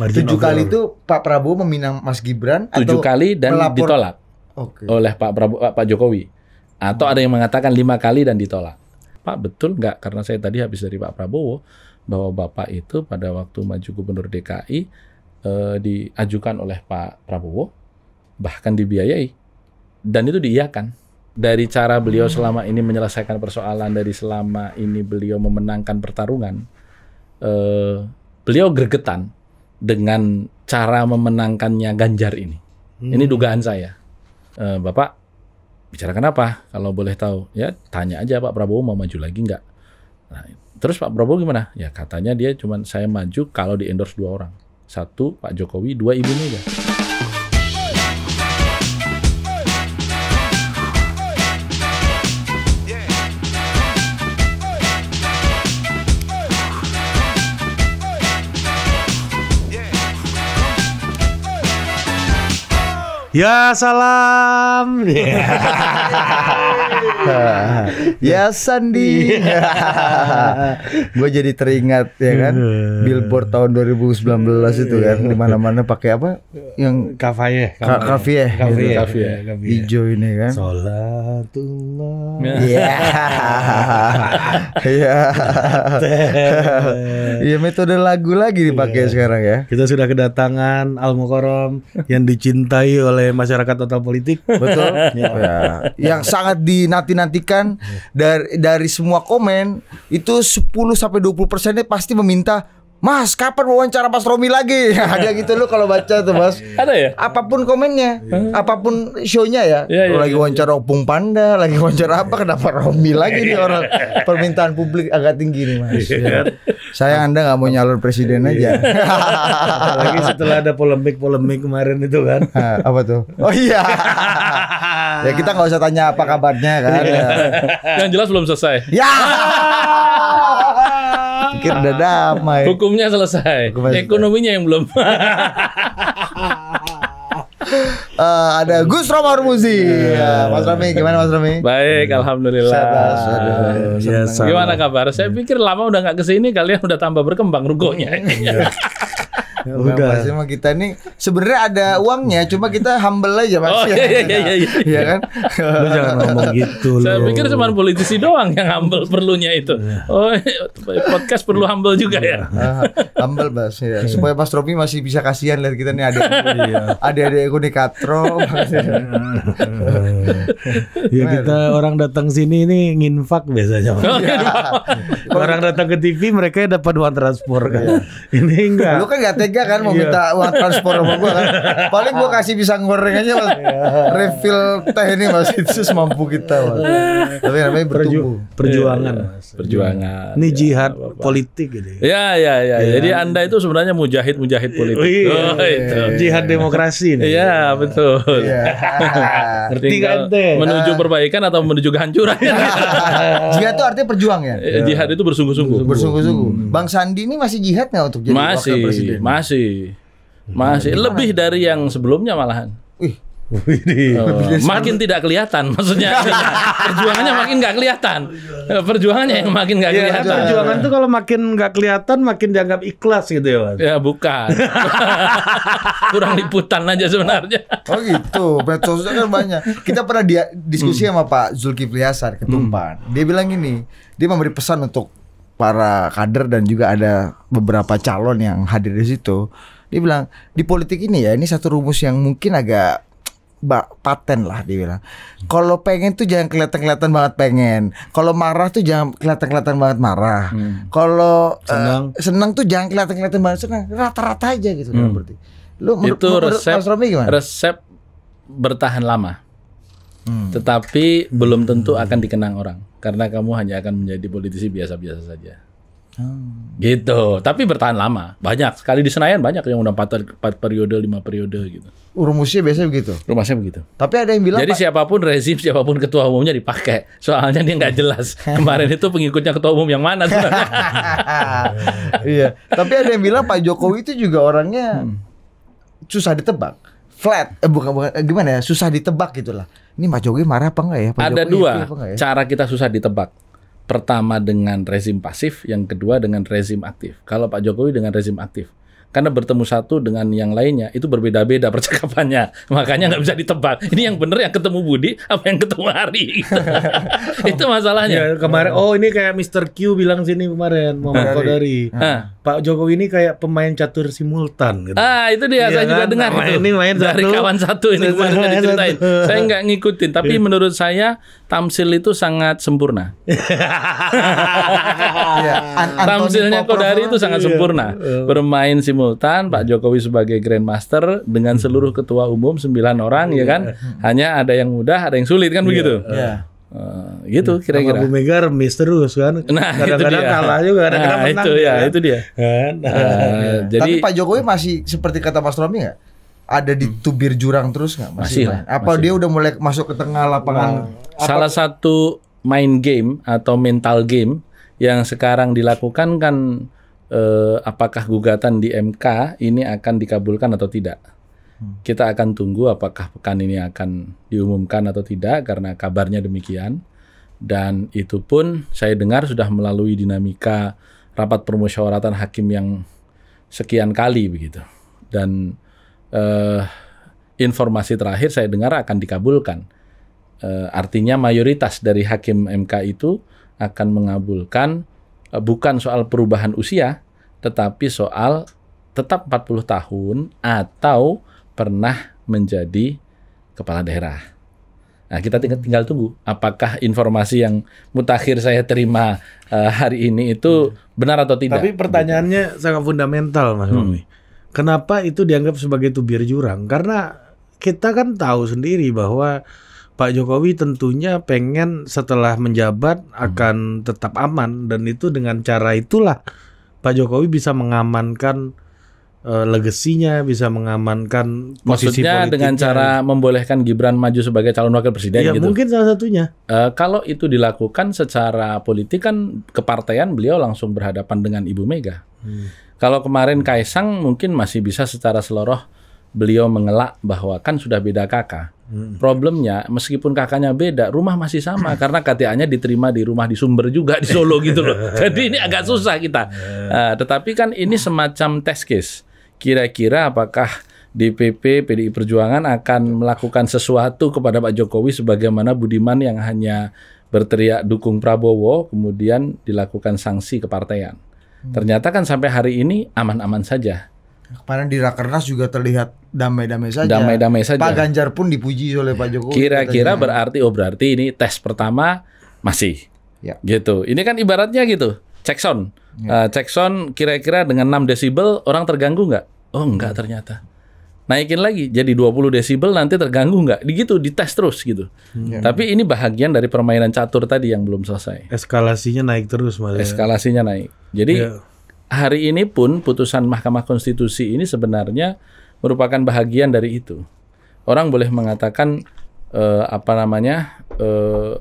Margin tujuh kali itu Pak Prabowo meminang Mas Gibran tujuh kali dan melapor... ditolak okay. oleh Pak Prabowo Pak Jokowi atau hmm. ada yang mengatakan lima kali dan ditolak Pak betul nggak karena saya tadi habis dari Pak Prabowo bahwa Bapak itu pada waktu maju gubernur DKI eh, diajukan oleh Pak Prabowo bahkan dibiayai dan itu diiakan dari cara beliau selama ini menyelesaikan persoalan dari selama ini beliau memenangkan pertarungan eh, beliau gregetan dengan cara memenangkannya Ganjar ini. Hmm. Ini dugaan saya. E, Bapak bicarakan apa kalau boleh tahu? Ya tanya aja Pak Prabowo mau maju lagi nggak? Nah, terus Pak Prabowo gimana? Ya katanya dia cuman saya maju kalau di endorse dua orang. Satu Pak Jokowi, dua Ibu Mega. Ya salam. ya Sandi. gue jadi teringat ya kan Billboard tahun 2019 itu kan iya. di mana-mana pakai apa yang kafaye kafaye kafaye hijau ini kan Salatullah. Iya. Iya. Iya metode lagu lagi dipakai iya. sekarang ya. Kita sudah kedatangan Al Mukarram yang dicintai oleh oleh masyarakat total politik. Betul. ya. ya. Yang sangat dinanti-nantikan dari dari semua komen itu 10 sampai 20 persennya pasti meminta Mas, kapan wawancara Mas Romi lagi? Ada iya. gitu lo kalau baca tuh, Mas. Iya. Ada ya? Apapun komennya, iya. apapun show-nya ya. ya, ya lagi wawancara Opung Panda, lagi wawancara apa kenapa Romi lagi nih orang permintaan publik agak tinggi nih, Mas. Ya. Saya Anda nggak mau nyalon presiden aja. Lagi setelah ada polemik-polemik kemarin itu kan. apa tuh? Oh iya. ya kita nggak usah tanya apa kabarnya kan. Ya. Yang jelas belum selesai. Ya pikir udah damai. Hukumnya selesai. Hukumnya Ekonominya selesai. yang belum. uh, ada Gus Romar Muzi. Yeah. Ya, Mas Romi, gimana Mas Romi? Baik, iya. alhamdulillah. Sadas, aduh, ya, gimana kabar? Saya pikir lama udah nggak kesini, kalian udah tambah berkembang rugonya. Iya. Ya, udah. Pasti mah kita nih sebenarnya ada uangnya, cuma kita humble aja mas. Oh iya iya iya, iya iya iya iya. Iya kan? Lu jangan ngomong gitu loh. Saya pikir cuma politisi doang yang humble perlunya itu. Oh, podcast perlu humble juga ya. Ah, humble mas ya. Supaya Mas Robi masih bisa kasihan lihat kita nih ada ada ada ego nih ya kita orang datang sini ini nginfak biasanya. Oh, orang datang ke TV mereka dapat uang transport kan. Ini enggak. Lu kan enggak tega kan mau iya. minta uang transport sama gue kan. Paling gue kasih pisang goreng aja mas. Iya. Refill teh ini mas itu semampu kita mas. Tapi namanya bertumbuh. Iya, perjuangan. Perjuangan. Ini jihad politik gitu. Ya ya ya. Jadi anda itu sebenarnya mujahid mujahid politik. Oh, itu. Jihad demokrasi nih. Iya betul. Tinggal menuju ah. perbaikan atau menuju kehancuran. Jihad itu artinya perjuang ya. Jihad itu bersungguh-sungguh. Bersungguh-sungguh. Hmm. Bang Sandi ini masih jihad nggak untuk jadi masih, wakil presiden? Masih masih. Masih lebih dari yang sebelumnya malahan. Uh, makin tidak kelihatan maksudnya perjuangannya makin nggak kelihatan perjuangannya yang makin nggak iya, kelihatan perjuangan itu kalau makin nggak kelihatan makin dianggap ikhlas gitu ya mas ya bukan kurang liputan aja sebenarnya oh gitu medsosnya kan banyak kita pernah dia diskusi hmm. sama Pak Zulkifli Hasan ketumpan hmm. dia bilang ini dia memberi pesan untuk para kader dan juga ada beberapa calon yang hadir di situ. Dia bilang di politik ini ya ini satu rumus yang mungkin agak paten lah dia bilang. Kalau pengen tuh jangan kelihatan-kelihatan banget pengen. Kalau marah tuh jangan kelihatan-kelihatan banget marah. Hmm. Kalau eh, senang. Uh, senang tuh jangan kelihatan-kelihatan banget senang. Rata-rata aja gitu hmm. berarti. Lu itu resep Resep bertahan lama. Hmm. tetapi belum tentu akan dikenang orang karena kamu hanya akan menjadi politisi biasa-biasa saja. Hmm. Gitu. Tapi bertahan lama. Banyak. Sekali di Senayan banyak yang udah empat 4 periode, lima periode gitu. Rumusnya biasanya begitu? Rumusnya begitu. Tapi ada yang bilang... Jadi Pak... siapapun rezim, siapapun ketua umumnya dipakai. Soalnya dia nggak jelas. Kemarin itu pengikutnya ketua umum yang mana iya. Tapi ada yang bilang Pak Jokowi itu juga orangnya hmm. susah ditebak. Flat. Eh bukan, bukan. Eh, gimana ya? Susah ditebak gitulah. Ini Pak Jokowi marah apa enggak ya? Pak Ada Jokowi dua ya? cara kita susah ditebak. Pertama dengan rezim pasif, yang kedua dengan rezim aktif. Kalau Pak Jokowi dengan rezim aktif, karena bertemu satu dengan yang lainnya itu berbeda-beda percakapannya makanya nggak bisa ditebak ini yang benar yang ketemu Budi apa yang ketemu Hari itu masalahnya ya, kemarin oh ini kayak Mr. Q bilang sini kemarin mau dari. nah. Pak Jokowi ini kayak pemain catur simultan gitu. Ah, itu dia ya, saya kan? juga dengar. Main nah, ini main dari satu, kawan satu ini kemarin saya diceritain. Satu. Saya nggak ngikutin, tapi ya. menurut saya tamsil itu sangat sempurna. ya. Tamsilnya Kodari itu sangat iya. sempurna. sempurna. Iya. Bermain simultan Pak Jokowi sebagai grandmaster dengan seluruh ketua umum 9 orang ya kan. Iya. Hanya ada yang mudah, ada yang sulit kan begitu. Uh, gitu hmm, kira-kira. Bu Mega remis terus kan. Nah, kadang-kadang kalah juga, kadang-kadang nah, menang. Itu ya, kan? itu dia. Nah, nah, jadi Tapi Pak Jokowi masih seperti kata Mas Romi nggak? Ada di hmm. tubir jurang terus nggak? Masih, masih lah. Apa masih. dia udah mulai masuk ke tengah lapangan? Nah, salah satu main game atau mental game yang sekarang dilakukan kan eh, apakah gugatan di MK ini akan dikabulkan atau tidak? Hmm. Kita akan tunggu apakah pekan ini akan diumumkan atau tidak karena kabarnya demikian. Dan itu pun saya dengar sudah melalui dinamika rapat permusyawaratan hakim yang sekian kali begitu. Dan eh, informasi terakhir saya dengar akan dikabulkan. Eh, artinya mayoritas dari hakim MK itu akan mengabulkan eh, bukan soal perubahan usia, tetapi soal tetap 40 tahun atau pernah menjadi kepala daerah. Nah, kita tinggal, tinggal tunggu apakah informasi yang mutakhir saya terima uh, hari ini itu iya. benar atau tidak. Tapi pertanyaannya sangat fundamental, Mas Mami. Hmm. Kenapa itu dianggap sebagai tubir jurang? Karena kita kan tahu sendiri bahwa Pak Jokowi tentunya pengen setelah menjabat hmm. akan tetap aman dan itu dengan cara itulah Pak Jokowi bisa mengamankan uh, eh, legasinya, bisa mengamankan posisi Maksudnya dengan gitu. cara membolehkan Gibran maju sebagai calon wakil presiden ya, gitu. mungkin salah satunya. Uh, kalau itu dilakukan secara politik kan kepartaian beliau langsung berhadapan dengan Ibu Mega. Hmm. Kalau kemarin Kaisang mungkin masih bisa secara seluruh beliau mengelak bahwa kan sudah beda kakak. Hmm. Problemnya meskipun kakaknya beda, rumah masih sama karena KTA-nya diterima di rumah di Sumber juga di Solo gitu loh. Jadi ini agak susah kita. Uh, tetapi kan ini semacam test case kira-kira apakah DPP PDI Perjuangan akan melakukan sesuatu kepada Pak Jokowi sebagaimana Budiman yang hanya berteriak dukung Prabowo kemudian dilakukan sanksi kepartaian. Hmm. Ternyata kan sampai hari ini aman-aman saja. Kemarin di Rakernas juga terlihat damai-damai saja. Damai-damai saja. Pak Ganjar pun dipuji oleh Pak Jokowi. Kira-kira berarti oh berarti ini tes pertama masih. Ya. Gitu. Ini kan ibaratnya gitu cek sound. Yeah. Ya. Uh, cek kira-kira dengan 6 desibel orang terganggu nggak? Oh enggak ternyata. Naikin lagi jadi 20 desibel nanti terganggu nggak? Gitu dites terus gitu. Hmm. Tapi ini bahagian dari permainan catur tadi yang belum selesai. Eskalasinya naik terus malah. Ya? Eskalasinya naik. Jadi yeah. hari ini pun putusan Mahkamah Konstitusi ini sebenarnya merupakan bahagian dari itu. Orang boleh mengatakan eh, apa namanya eh,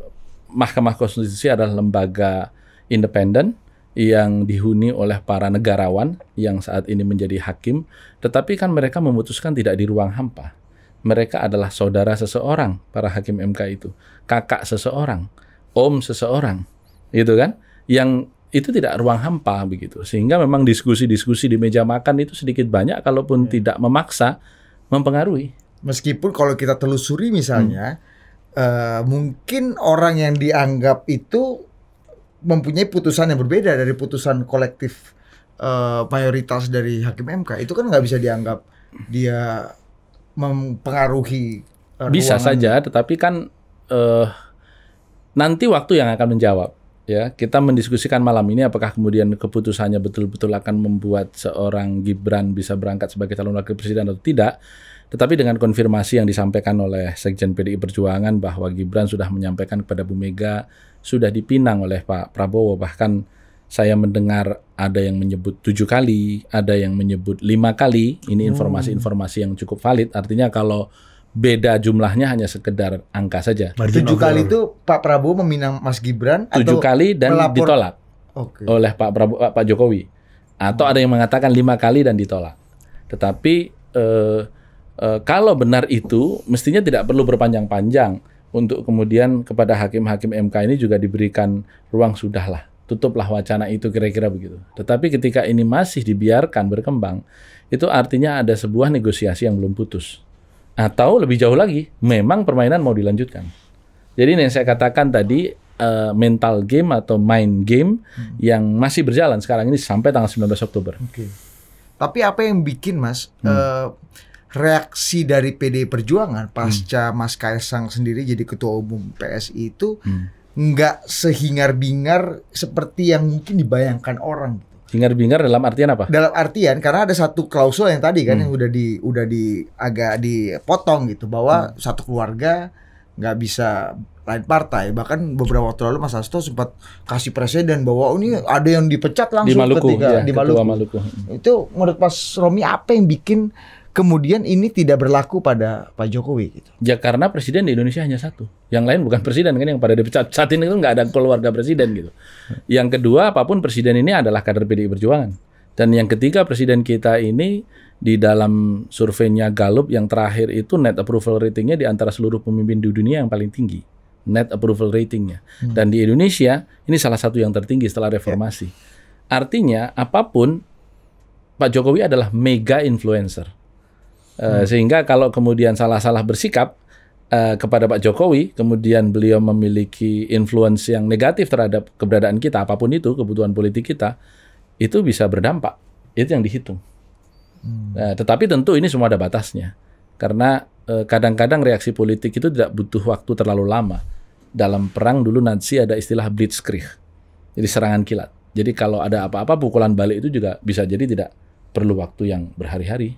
Mahkamah Konstitusi adalah lembaga independen yang dihuni oleh para negarawan yang saat ini menjadi hakim, tetapi kan mereka memutuskan tidak di ruang hampa. Mereka adalah saudara seseorang, para hakim MK itu, kakak seseorang, om seseorang, gitu kan? Yang itu tidak ruang hampa begitu. Sehingga memang diskusi-diskusi di meja makan itu sedikit banyak kalaupun ya. tidak memaksa mempengaruhi. Meskipun kalau kita telusuri misalnya hmm. uh, mungkin orang yang dianggap itu mempunyai putusan yang berbeda dari putusan kolektif uh, mayoritas dari hakim MK itu kan nggak bisa dianggap dia mempengaruhi eh, bisa saja tetapi kan uh, nanti waktu yang akan menjawab ya kita mendiskusikan malam ini apakah kemudian keputusannya betul-betul akan membuat seorang Gibran bisa berangkat sebagai calon wakil presiden atau tidak tetapi dengan konfirmasi yang disampaikan oleh Sekjen PDI Perjuangan bahwa Gibran sudah menyampaikan kepada Bu Mega sudah dipinang oleh Pak Prabowo bahkan saya mendengar ada yang menyebut tujuh kali ada yang menyebut lima kali ini hmm. informasi-informasi yang cukup valid artinya kalau beda jumlahnya hanya sekedar angka saja. Tujuh kali itu Pak Prabowo meminang Mas Gibran tujuh atau kali dan melapor... ditolak okay. oleh Pak Prabowo Pak Jokowi atau hmm. ada yang mengatakan lima kali dan ditolak. Tetapi eh, eh, kalau benar itu mestinya tidak perlu berpanjang-panjang untuk kemudian kepada hakim-hakim MK ini juga diberikan ruang sudahlah tutuplah wacana itu kira-kira begitu. Tetapi ketika ini masih dibiarkan berkembang, itu artinya ada sebuah negosiasi yang belum putus. Atau lebih jauh lagi, memang permainan mau dilanjutkan. Jadi yang saya katakan tadi uh, mental game atau mind game hmm. yang masih berjalan sekarang ini sampai tanggal 19 Oktober. Okay. Tapi apa yang bikin Mas hmm. uh, reaksi dari PD Perjuangan pasca hmm. Mas Kaisang sendiri jadi ketua umum PSI itu hmm. nggak sehingar bingar seperti yang mungkin dibayangkan orang? bingar bingar dalam artian apa? Dalam artian karena ada satu klausul yang tadi kan hmm. yang udah di udah di agak dipotong gitu bahwa hmm. satu keluarga nggak bisa lain partai bahkan beberapa waktu lalu Mas Hasto sempat kasih presiden bahwa oh, ini ada yang dipecat langsung di Maluku, ketika ya, di Maluku. Maluku. Itu menurut Mas Romi apa yang bikin kemudian ini tidak berlaku pada Pak Jokowi gitu. Ya karena presiden di Indonesia hanya satu. Yang lain bukan presiden kan yang pada dipecat. Saat ini itu nggak ada keluarga presiden gitu. Yang kedua apapun presiden ini adalah kader PDI Perjuangan. Dan yang ketiga presiden kita ini di dalam surveinya Gallup yang terakhir itu net approval ratingnya di antara seluruh pemimpin di dunia yang paling tinggi net approval ratingnya. Hmm. Dan di Indonesia ini salah satu yang tertinggi setelah reformasi. Yeah. Artinya apapun Pak Jokowi adalah mega influencer Uh, hmm. Sehingga kalau kemudian salah-salah bersikap uh, kepada Pak Jokowi, kemudian beliau memiliki influence yang negatif terhadap keberadaan kita, apapun itu kebutuhan politik kita, itu bisa berdampak. Itu yang dihitung. Hmm. Uh, tetapi tentu ini semua ada batasnya, karena kadang-kadang reaksi politik itu tidak butuh waktu terlalu lama. Dalam perang dulu Nazi ada istilah blitzkrieg. Jadi serangan kilat. Jadi kalau ada apa-apa pukulan balik itu juga bisa jadi tidak perlu waktu yang berhari-hari.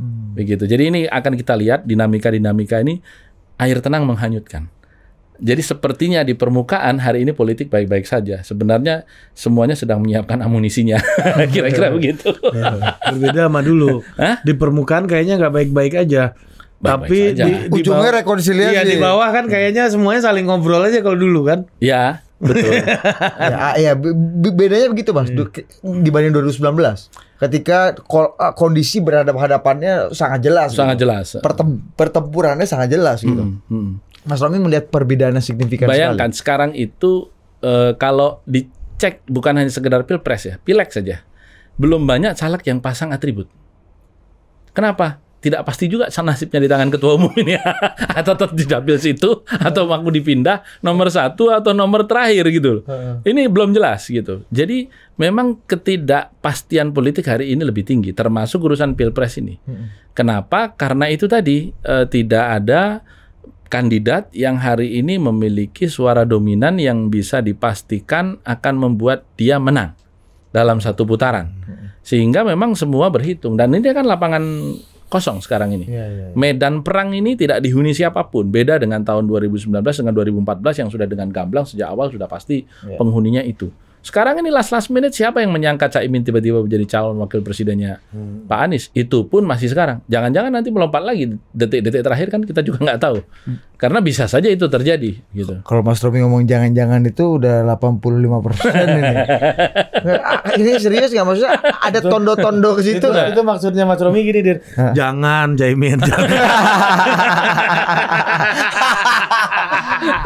Hmm. Begitu. Jadi ini akan kita lihat dinamika-dinamika ini air tenang menghanyutkan. Jadi sepertinya di permukaan hari ini politik baik-baik saja. Sebenarnya semuanya sedang menyiapkan amunisinya. Kira-kira begitu. Ya, berbeda sama dulu. Hah? Di permukaan kayaknya nggak baik-baik aja. Baik -baik Tapi di, ujungnya rekonsiliasi. Iya, di bawah kan kayaknya semuanya saling ngobrol aja kalau dulu kan. Ya, Betul. ya, ah, ya bedanya begitu Mas hmm. dibanding 2019. Ketika ah, kondisi berhadapan-hadapannya sangat jelas. Sangat gitu. jelas. Ah. Pertem pertempurannya sangat jelas hmm, gitu. Hmm. Mas Romi melihat perbedaannya signifikan Bayangkan sekali. sekarang itu e, kalau dicek bukan hanya sekedar pilpres ya, pileg saja. Belum banyak caleg yang pasang atribut. Kenapa? tidak pasti juga nasibnya di tangan ketua umum ini atau tetap di dapil situ atau mau dipindah nomor satu atau nomor terakhir gitu Ini belum jelas gitu. Jadi memang ketidakpastian politik hari ini lebih tinggi termasuk urusan pilpres ini. Kenapa? Karena itu tadi e, tidak ada kandidat yang hari ini memiliki suara dominan yang bisa dipastikan akan membuat dia menang dalam satu putaran. Sehingga memang semua berhitung dan ini kan lapangan kosong sekarang ini. Ya, ya, ya. Medan perang ini tidak dihuni siapapun. Beda dengan tahun 2019 dengan 2014 yang sudah dengan gamblang sejak awal sudah pasti iya. penghuninya itu. Sekarang ini last last minute siapa yang menyangka Cak Imin tiba-tiba menjadi calon wakil presidennya hmm. Pak Anies? Itu pun masih sekarang. Jangan-jangan nanti melompat lagi detik-detik terakhir kan kita juga nggak tahu. Hmm. Karena bisa saja itu terjadi gitu. Kalau Mas Romi ngomong jangan-jangan itu udah 85% ini. ini serius nggak maksudnya ada tondo-tondo ke situ. Itu, itu maksudnya Mas Romi gini, Dir. Jangan Cak Imin.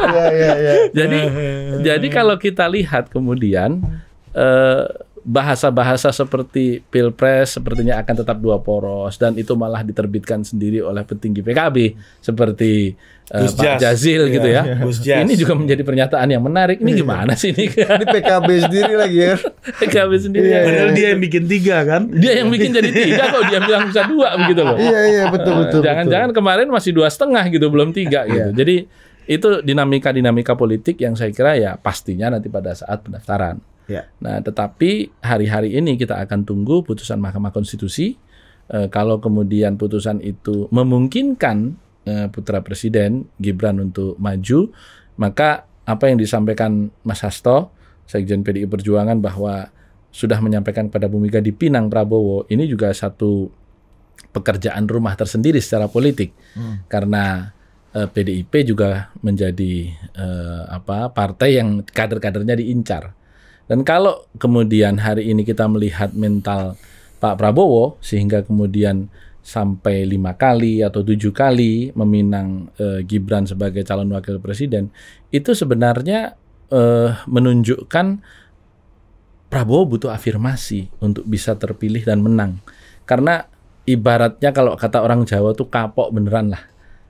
Iya, iya, iya. Jadi jadi kalau kita lihat kemudian kemudian eh, bahasa-bahasa seperti pilpres sepertinya akan tetap dua poros dan itu malah diterbitkan sendiri oleh petinggi PKB seperti eh, Pak Pak Jazil iya. gitu ya. Yeah. Ini juga menjadi pernyataan yang menarik. Ini iya. gimana sih ini? ini PKB sendiri lagi ya. PKB sendiri. Yeah. Iya. Padahal dia yang bikin tiga kan? Dia yang bikin jadi tiga kok dia bilang bisa dua begitu loh. Iya iya betul betul. Jangan-jangan kemarin masih dua setengah gitu belum tiga gitu. Jadi itu dinamika-dinamika politik yang saya kira ya pastinya nanti pada saat pendaftaran. Ya. Nah, tetapi hari-hari ini kita akan tunggu putusan Mahkamah Konstitusi. E, kalau kemudian putusan itu memungkinkan e, putra presiden Gibran untuk maju, maka apa yang disampaikan Mas Hasto, Sekjen PDI Perjuangan bahwa sudah menyampaikan kepada Bu Mega di Pinang Prabowo, ini juga satu pekerjaan rumah tersendiri secara politik. Hmm. Karena eh, PDIP juga menjadi eh, apa partai yang kader-kadernya diincar. Dan kalau kemudian hari ini kita melihat mental Pak Prabowo sehingga kemudian sampai lima kali atau tujuh kali meminang eh, Gibran sebagai calon wakil presiden itu sebenarnya eh, menunjukkan Prabowo butuh afirmasi untuk bisa terpilih dan menang karena ibaratnya kalau kata orang Jawa tuh kapok beneran lah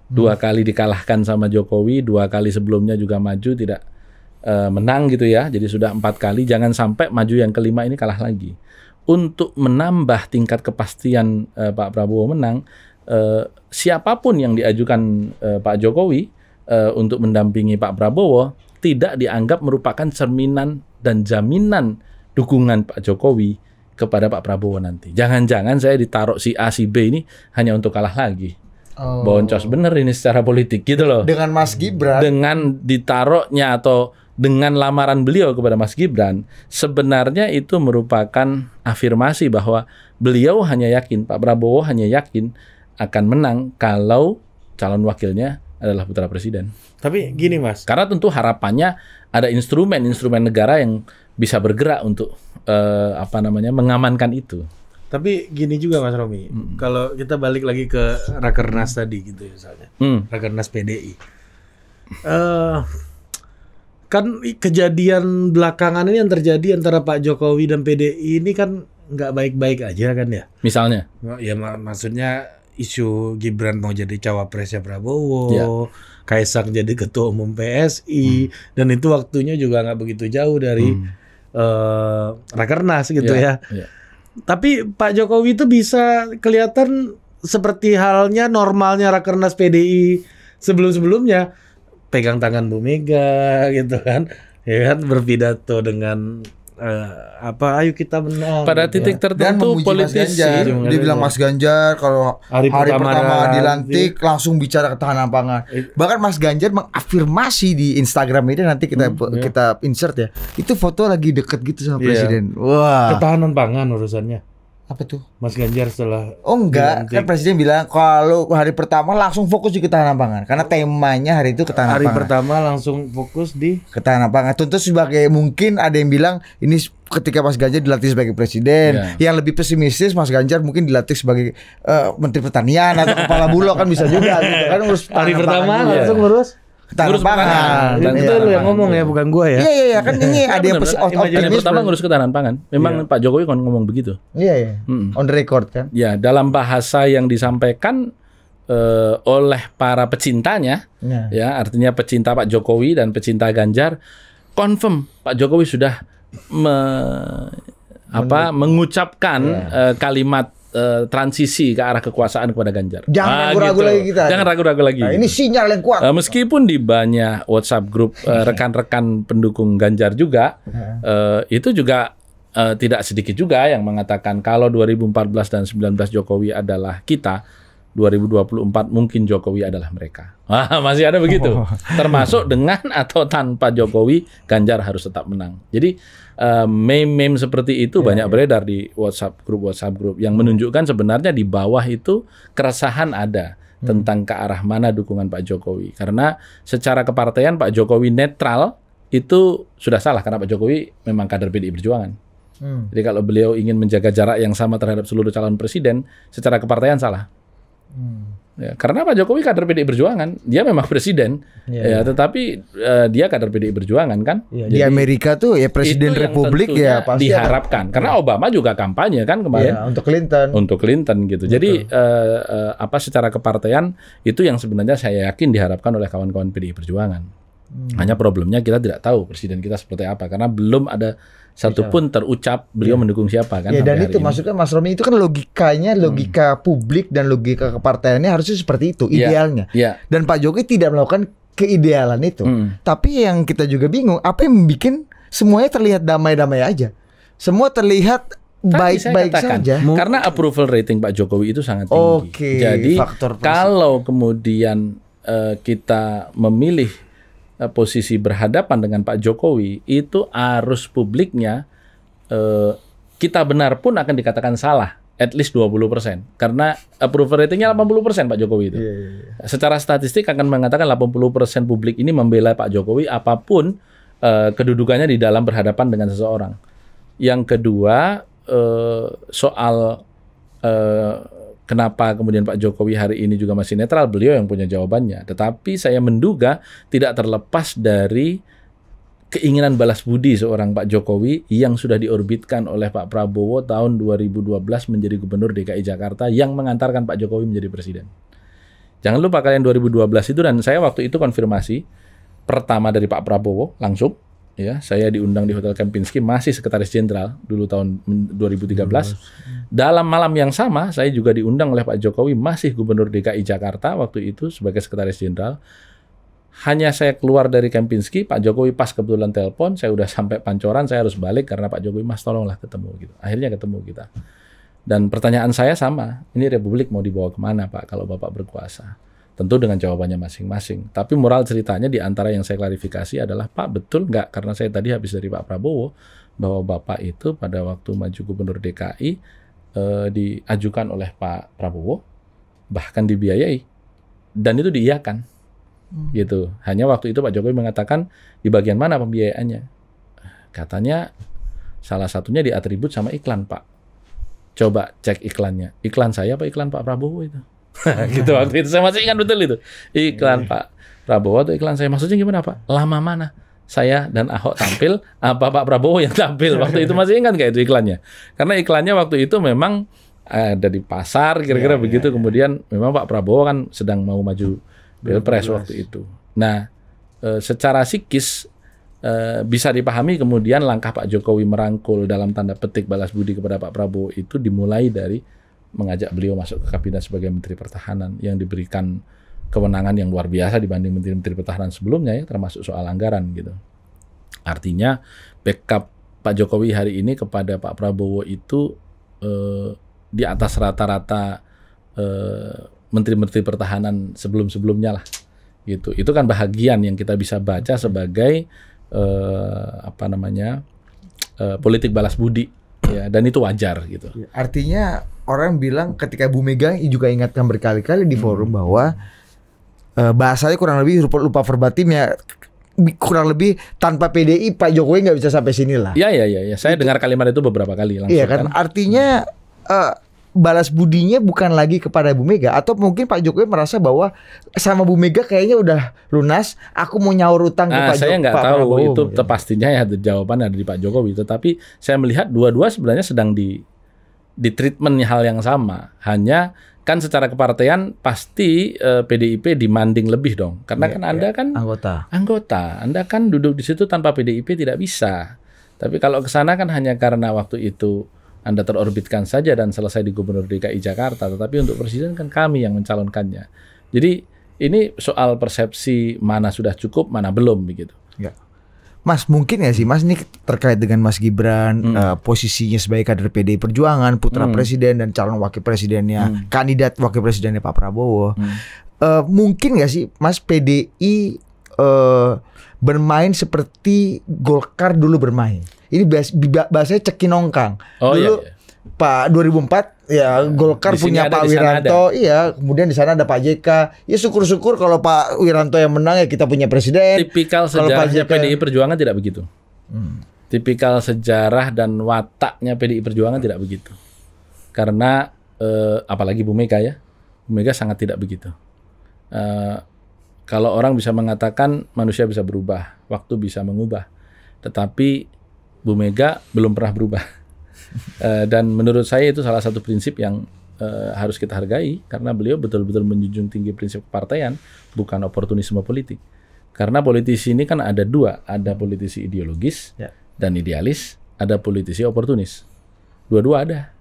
dua kali dikalahkan sama Jokowi, dua kali sebelumnya juga maju tidak uh, menang gitu ya. Jadi sudah empat kali, jangan sampai maju yang kelima ini kalah lagi. Untuk menambah tingkat kepastian uh, Pak Prabowo menang, uh, siapapun yang diajukan uh, Pak Jokowi uh, untuk mendampingi Pak Prabowo tidak dianggap merupakan cerminan dan jaminan dukungan Pak Jokowi kepada Pak Prabowo nanti. Jangan-jangan saya ditaruh si A si B ini hanya untuk kalah lagi oh. boncos bener ini secara politik gitu loh. Dengan Mas Gibran. Dengan ditaruhnya atau dengan lamaran beliau kepada Mas Gibran, sebenarnya itu merupakan afirmasi bahwa beliau hanya yakin, Pak Prabowo hanya yakin akan menang kalau calon wakilnya adalah putra presiden. Tapi gini mas. Karena tentu harapannya ada instrumen instrumen negara yang bisa bergerak untuk eh, apa namanya mengamankan itu. Tapi gini juga Mas Romi, hmm. kalau kita balik lagi ke Rakernas tadi gitu ya, misalnya, hmm. Rakernas PDI. Uh, eh, kan kejadian belakangan ini yang terjadi antara Pak Jokowi dan PDI ini kan nggak baik-baik aja kan ya? Misalnya? Ya mak maksudnya isu Gibran mau jadi cawapresnya Prabowo, ya. Kaisang jadi ketua umum PSI, hmm. dan itu waktunya juga nggak begitu jauh dari hmm. uh, Rakernas gitu ya. ya. ya tapi Pak Jokowi itu bisa kelihatan seperti halnya normalnya Rakernas PDI sebelum-sebelumnya pegang tangan Bu Mega gitu kan. Ya kan berpidato dengan uh, apa ayo kita menang pada gitu ya. titik ya. tertentu Dan politisi Mas Ganjar, iya, dia bilang iya. Mas Ganjar kalau hari, hari pertama, pertama dilantik langsung bicara ketahanan pangan iya. bahkan Mas Ganjar mengafirmasi di Instagram ini nanti kita hmm, kita yeah. insert ya itu foto lagi deket gitu sama yeah. presiden wah ketahanan pangan urusannya apa tuh? Mas Ganjar setelah Oh enggak, kan presiden bilang kalau hari pertama langsung fokus di ketahanan pangan karena oh. temanya hari itu ketahanan hari pangan. Hari pertama langsung fokus di ketahanan pangan. Tentu sebagai mungkin ada yang bilang ini ketika Mas Ganjar dilatih sebagai presiden, yeah. yang lebih pesimistis Mas Ganjar mungkin dilatih sebagai uh, menteri pertanian atau kepala bulog kan bisa juga gitu kan hari pertama langsung ngurus ngurus pangan. Iya, Itu lu yang ngomong ya, bukan gue ya. Iya iya iya, kan ini ada yang pers- optimis. pertama ngurus ketahanan pangan. Memang iya. Pak Jokowi kan ngomong begitu. Iya yeah, iya. Yeah. Hmm. On record kan. iya dalam bahasa yang disampaikan Uh, oleh para pecintanya, yeah. ya artinya pecinta Pak Jokowi dan pecinta Ganjar, confirm Pak Jokowi sudah me, apa mengucapkan yeah. Iya. uh, kalimat Eh, transisi ke arah kekuasaan kepada Ganjar. Jangan ah, ragu-ragu ah, gitu. lagi kita. Jangan ragu-ragu lagi. Nah, gitu. ini sinyal yang kuat. Uh, meskipun di banyak WhatsApp grup uh, eh, iya. rekan-rekan pendukung Ganjar juga uh, itu juga uh, tidak sedikit juga yang mengatakan kalau 2014 dan 19 Jokowi adalah kita 2024 mungkin Jokowi adalah mereka. Wah, masih ada begitu. Oh. Termasuk dengan atau tanpa Jokowi, Ganjar harus tetap menang. Jadi eh, meme-meme seperti itu ya, banyak ya. beredar di WhatsApp grup WhatsApp grup yang menunjukkan sebenarnya di bawah itu keresahan ada hmm. tentang ke arah mana dukungan Pak Jokowi. Karena secara kepartaian Pak Jokowi netral itu sudah salah karena Pak Jokowi memang kader PDI Perjuangan. Hmm. Jadi kalau beliau ingin menjaga jarak yang sama terhadap seluruh calon presiden, secara kepartaian salah. Hmm. Ya, karena Pak Jokowi kader PDI Perjuangan, dia memang presiden. Iya, ya, ya, tetapi uh, dia kader PDI Perjuangan kan. Ya, Jadi, di Amerika tuh ya presiden republik ya pasti diharapkan. karena iya. Obama juga kampanye kan kemarin ya, untuk Clinton. Untuk Clinton gitu. Betul. Jadi uh, eh, uh, eh, apa secara kepartaian itu yang sebenarnya saya yakin diharapkan oleh kawan-kawan PDI Perjuangan. Hmm. Hanya problemnya kita tidak tahu presiden kita seperti apa karena belum ada satupun iya. terucap beliau yeah. mendukung siapa kan. Yeah, dan itu ini. maksudnya Mas Romi itu kan logikanya hmm. logika hmm. publik dan logika kepartaiannya harusnya seperti itu iya. idealnya. Yeah. Dan Pak Jokowi tidak melakukan keidealan itu. Hmm. Tapi yang kita juga bingung apa yang bikin semuanya terlihat damai-damai aja. Semua terlihat baik-baik saja. Karena approval rating Pak Jokowi itu sangat tinggi. Okay, Jadi kalau kemudian eh, kita memilih Eh, posisi berhadapan dengan Pak Jokowi itu arus publiknya uh, kita benar pun akan dikatakan salah at least 20% karena approval ratingnya 80% Pak Jokowi itu. Yeah, yeah, yeah. Secara statistik akan mengatakan 80% publik ini membela Pak Jokowi apapun uh, kedudukannya di dalam berhadapan dengan seseorang. Yang kedua uh, soal uh, Kenapa kemudian Pak Jokowi hari ini juga masih netral? Beliau yang punya jawabannya. Tetapi saya menduga tidak terlepas dari keinginan balas budi seorang Pak Jokowi yang sudah diorbitkan oleh Pak Prabowo tahun 2012 menjadi Gubernur DKI Jakarta yang mengantarkan Pak Jokowi menjadi presiden. Jangan lupa kalian 2012 itu dan saya waktu itu konfirmasi pertama dari Pak Prabowo langsung ya saya diundang di Hotel Kempinski masih sekretaris jenderal dulu tahun 2013 13. dalam malam yang sama saya juga diundang oleh Pak Jokowi masih gubernur DKI Jakarta waktu itu sebagai sekretaris jenderal hanya saya keluar dari Kempinski Pak Jokowi pas kebetulan telepon saya udah sampai Pancoran saya harus balik karena Pak Jokowi mas tolonglah ketemu gitu akhirnya ketemu kita dan pertanyaan saya sama ini Republik mau dibawa kemana Pak kalau Bapak berkuasa Tentu dengan jawabannya masing-masing. Tapi moral ceritanya di antara yang saya klarifikasi adalah, Pak betul nggak? Karena saya tadi habis dari Pak Prabowo, bahwa Bapak itu pada waktu maju gubernur DKI eh, diajukan oleh Pak Prabowo, bahkan dibiayai. Dan itu diiakan. Hmm. Gitu. Hanya waktu itu Pak Jokowi mengatakan, di bagian mana pembiayaannya? Katanya salah satunya diatribut sama iklan, Pak. Coba cek iklannya. Iklan saya apa iklan Pak Prabowo itu? gitu waktu itu saya masih ingat betul itu iklan iya, iya. Pak Prabowo atau iklan saya maksudnya gimana Pak lama mana saya dan Ahok tampil apa Pak Prabowo yang tampil waktu itu masih ingat nggak itu iklannya karena iklannya waktu itu memang ada di pasar kira-kira ya, begitu ya, ya. kemudian memang Pak Prabowo kan sedang mau maju pilpres waktu itu nah eh, secara psikis eh, bisa dipahami kemudian langkah Pak Jokowi merangkul dalam tanda petik balas budi kepada Pak Prabowo itu dimulai dari mengajak beliau masuk ke kabinet sebagai Menteri Pertahanan yang diberikan kewenangan yang luar biasa dibanding Menteri-Menteri Pertahanan sebelumnya ya, termasuk soal anggaran gitu. Artinya backup Pak Jokowi hari ini kepada Pak Prabowo itu eh, di atas rata-rata menteri eh, Menteri-Menteri Pertahanan sebelum-sebelumnya lah gitu. Itu kan bahagian yang kita bisa baca sebagai eh, apa namanya eh, politik balas budi ya dan itu wajar gitu iya, artinya orang bilang ketika Bu Mega juga ingatkan berkali-kali di forum hmm. bahwa uh, bahasanya kurang lebih lupa, lupa verbatim ya kurang lebih tanpa PDI Pak Jokowi nggak bisa sampai sini lah. Iya iya iya, ya. saya itu, dengar kalimat itu beberapa kali langsung. Iya kan, kan? artinya hmm. uh, balas budinya bukan lagi kepada Bu Mega atau mungkin Pak Jokowi merasa bahwa sama Bu Mega kayaknya udah lunas, aku mau nyaur utang ke nah, Pak Jokowi. Saya nggak tahu Prabowo, itu mungkin. Gitu. pastinya ya jawaban dari Pak Jokowi, tetapi saya melihat dua-dua sebenarnya sedang di di treatment hal yang sama, hanya kan secara kepartean pasti eh, PDIP demanding lebih dong karena ya, kan Anda iya. kan anggota. Anggota, Anda kan duduk di situ tanpa PDIP tidak bisa. Tapi kalau ke sana kan hanya karena waktu itu anda terorbitkan saja dan selesai di Gubernur DKI Jakarta, tetapi untuk presiden kan kami yang mencalonkannya. Jadi ini soal persepsi mana sudah cukup, mana belum begitu. Ya. Mas mungkin ya sih Mas ini terkait dengan Mas Gibran hmm. uh, posisinya sebagai kader PDI Perjuangan, putra hmm. presiden dan calon wakil presidennya, hmm. kandidat wakil presidennya Pak Prabowo. Hmm. Uh, mungkin gak sih Mas PDI uh, eh, bermain seperti Golkar dulu bermain? Ini bahas, bahasanya cekinongkang. Oh, Dulu iya, iya. Pak 2004 ya Golkar punya ada, Pak Wiranto, iya. Kemudian di sana ada Pak JK. Ya syukur-syukur kalau Pak Wiranto yang menang ya kita punya presiden. Tipikal sejarahnya PDI Perjuangan tidak begitu. Hmm. Tipikal sejarah dan wataknya PDI Perjuangan tidak begitu. Karena eh, apalagi Bu Mega ya, Bu Mega sangat tidak begitu. Eh, kalau orang bisa mengatakan manusia bisa berubah, waktu bisa mengubah, tetapi Bu Mega belum pernah berubah. Eh, dan menurut saya itu salah satu prinsip yang eh, harus kita hargai karena beliau betul-betul menjunjung tinggi prinsip kepartaian, bukan oportunisme politik. Karena politisi ini kan ada dua, ada politisi ideologis ya. dan idealis, ada politisi oportunis. Dua-dua ada.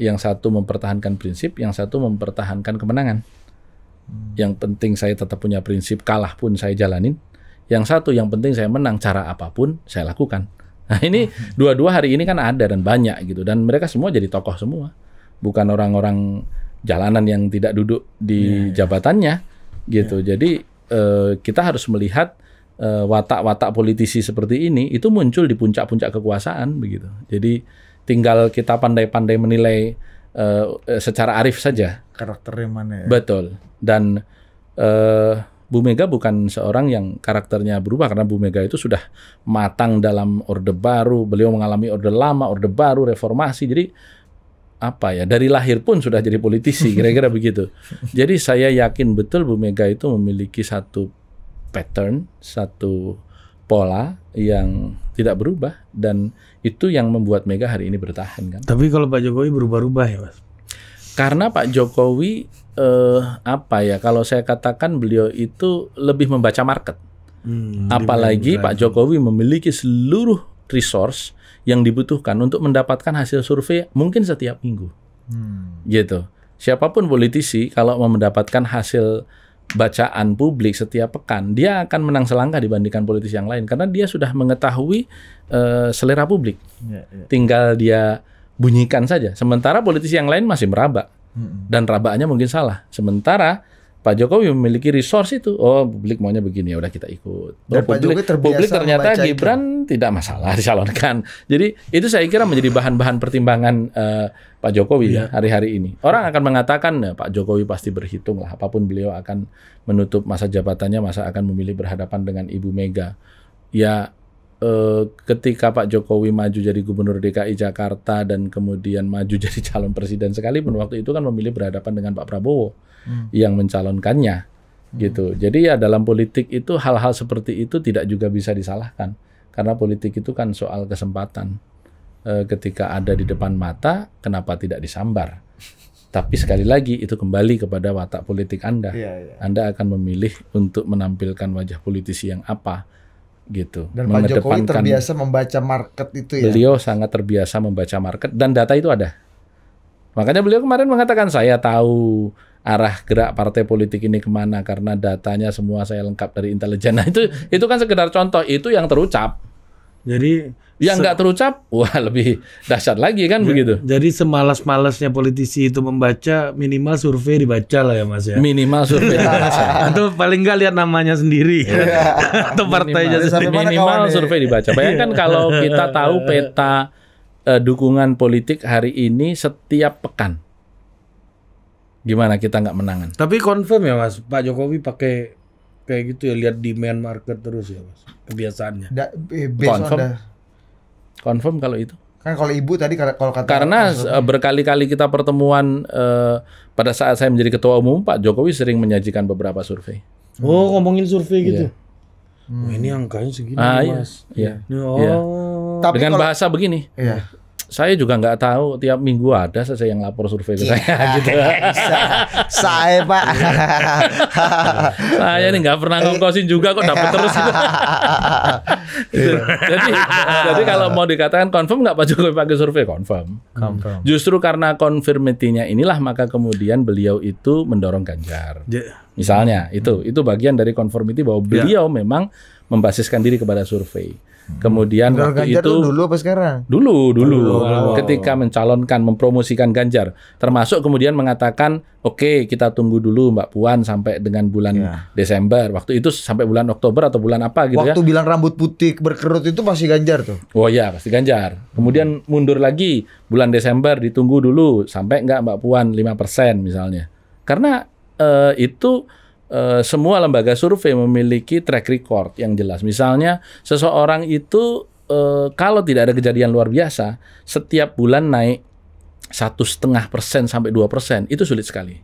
Yang satu mempertahankan prinsip, yang satu mempertahankan kemenangan. Hmm. Yang penting saya tetap punya prinsip, kalah pun saya jalanin. Yang satu yang penting saya menang cara apapun saya lakukan. Nah ini dua-dua hari ini kan ada dan banyak gitu dan mereka semua jadi tokoh semua, bukan orang-orang jalanan yang tidak duduk di yeah, iya. jabatannya yeah. gitu. Yeah. Jadi eh, kita harus melihat eh, watak-watak eh, politisi seperti ini itu muncul di puncak-puncak kekuasaan begitu. Jadi tinggal kita pandai-pandai menilai eh, secara arif saja. Karakternya mana? Ya? Betul dan uh, Bu Mega bukan seorang yang karakternya berubah karena Bu Mega itu sudah matang dalam orde baru, beliau mengalami orde lama, orde baru, reformasi. Jadi apa ya dari lahir pun sudah jadi politisi kira-kira begitu. Jadi saya yakin betul Bu Mega itu memiliki satu pattern, satu pola yang tidak berubah dan itu yang membuat Mega hari ini bertahan kan. Tapi kalau Pak Jokowi berubah-ubah ya, Mas. Karena Pak Jokowi eh, apa ya kalau saya katakan beliau itu lebih membaca market. Hmm, Apalagi Pak Jokowi memiliki seluruh resource yang dibutuhkan untuk mendapatkan hasil survei mungkin setiap minggu. Hmm. Gitu. Siapapun politisi kalau mau mendapatkan hasil bacaan publik setiap pekan, dia akan menang selangkah dibandingkan politisi yang lain karena dia sudah mengetahui uh, selera publik. Yeah, yeah. Tinggal dia bunyikan saja. Sementara politisi yang lain masih meraba dan rabaannya mungkin salah. Sementara Pak Jokowi memiliki resource itu. Oh, publik maunya begini, ya udah kita ikut. Dan publik, Pak publik, Jokowi publik ternyata Gibran tidak masalah dicalonkan. Jadi itu saya kira menjadi bahan-bahan pertimbangan uh, Pak Jokowi ya iya. hari-hari ini. Orang akan mengatakan ya, Pak Jokowi pasti berhitung lah. Apapun beliau akan menutup masa jabatannya, masa akan memilih berhadapan dengan Ibu Mega. Ya Eh, ketika Pak Jokowi maju jadi gubernur DKI Jakarta dan kemudian maju jadi calon presiden sekalipun waktu itu kan memilih berhadapan dengan Pak Prabowo hmm. yang mencalonkannya hmm. gitu. Jadi ya dalam politik itu hal-hal seperti itu tidak juga bisa disalahkan karena politik itu kan soal kesempatan. E, ketika ada di depan mata kenapa tidak disambar? Tapi sekali lagi itu kembali kepada watak politik Anda. Iya, iya. Anda akan memilih untuk menampilkan wajah politisi yang apa gitu. Dan Pak Jokowi terbiasa membaca market itu ya. Beliau sangat terbiasa membaca market dan data itu ada. Makanya beliau kemarin mengatakan saya tahu arah gerak partai politik ini kemana karena datanya semua saya lengkap dari intelijen. Nah itu itu kan sekedar contoh itu yang terucap. Jadi yang nggak terucap, wah lebih dahsyat lagi kan ya, begitu. Jadi semalas-malasnya politisi itu membaca minimal survei dibaca lah ya Mas ya. Minimal survei Atau paling nggak lihat namanya sendiri iya. atau partainya minimal, sendiri. Minimal ya. survei dibaca. Bayangkan iya. kalau kita tahu peta eh, dukungan politik hari ini setiap pekan. Gimana kita nggak menangan? Tapi confirm ya Mas, Pak Jokowi pakai kayak gitu ya lihat demand market terus ya Mas. Kebiasaannya. Da, eh, based confirm. Confirm kalau itu. Kan kalau ibu tadi kalau kata Karena eh, berkali-kali kita pertemuan eh, pada saat saya menjadi ketua umum Pak Jokowi sering menyajikan beberapa survei. Oh, ngomongin survei gitu. Hmm. Oh, ini angkanya segini, ah, iya. Mas. Iya. iya. Oh. Iya. Tapi Dengan kalau, bahasa begini. Iya saya juga nggak tahu tiap minggu ada saja yang lapor survei ke iya, saya gitu. saya pak. Iya. saya ini nggak pernah ngongkosin juga kok dapat terus. Gitu. Iya. jadi jadi kalau mau dikatakan confirm nggak Pak Jokowi pakai survei confirm. Justru karena confirmity inilah maka kemudian beliau itu mendorong Ganjar. Misalnya itu itu bagian dari conformity bahwa beliau memang membasiskan diri kepada survei. Hmm. Kemudian Menurut waktu itu dulu apa sekarang? Dulu, dulu. Oh. Ketika mencalonkan, mempromosikan Ganjar, termasuk kemudian mengatakan, "Oke, okay, kita tunggu dulu Mbak Puan sampai dengan bulan ya. Desember." Waktu itu sampai bulan Oktober atau bulan apa gitu waktu ya. Waktu bilang rambut putih berkerut itu pasti Ganjar tuh. Oh ya pasti Ganjar. Kemudian mundur lagi bulan Desember ditunggu dulu sampai enggak Mbak Puan 5% misalnya. Karena eh, itu eh, semua lembaga survei memiliki track record yang jelas. Misalnya seseorang itu uh, kalau tidak ada kejadian luar biasa, setiap bulan naik satu setengah persen sampai dua persen itu sulit sekali.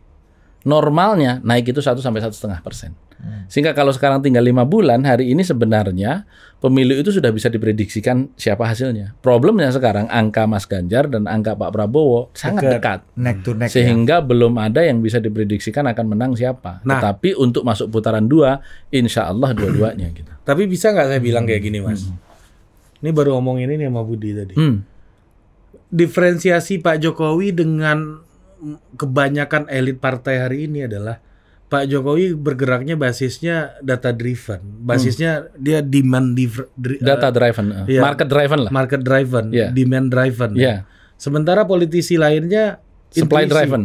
Normalnya naik itu satu sampai satu setengah persen. Hmm. Sehingga kalau sekarang tinggal lima bulan, hari ini sebenarnya pemilu itu sudah bisa diprediksikan siapa hasilnya. Problemnya sekarang angka Mas Ganjar dan angka Pak Prabowo dekat, sangat dekat. Neck neck ya. sehingga ya. belum ada yang bisa diprediksikan akan menang siapa. Nah, Tetapi untuk masuk putaran dua, insya Allah dua-duanya. Gitu. Tapi bisa nggak saya bilang kayak gini Mas? Hmm. Ini baru ngomong ini nih sama Budi tadi. Hmm. Diferensiasi Pak Jokowi dengan kebanyakan elit partai hari ini adalah Pak Jokowi bergeraknya basisnya data driven, basisnya hmm. dia demand eh, driven, data driven, uh, ya, market driven lah, market driven, yeah. demand driven. Yeah. Sementara politisi lainnya supply intuisi. driven,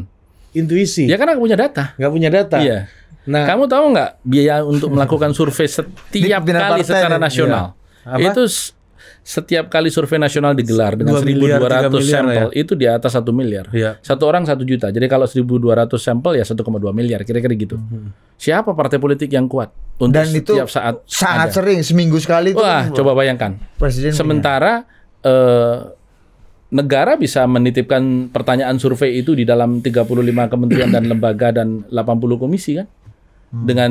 intuisi. Ya karena nggak punya data, nggak punya data. Iya. Nah, kamu tahu nggak biaya untuk melakukan survei setiap kali secara nasional iya. itu setiap kali survei nasional digelar dengan 1.200 miliar, miliar, sampel ya? itu di atas satu miliar. Ya. Satu orang satu juta. Jadi kalau 1.200 sampel ya 1,2 miliar kira-kira gitu. Hmm. Siapa partai politik yang kuat untuk Dan itu setiap saat sangat ada. sering seminggu sekali itu. Wah, kan? coba bayangkan. Presiden Sementara ya. eh, negara bisa menitipkan pertanyaan survei itu di dalam 35 kementerian dan lembaga dan 80 komisi kan. Hmm. Dengan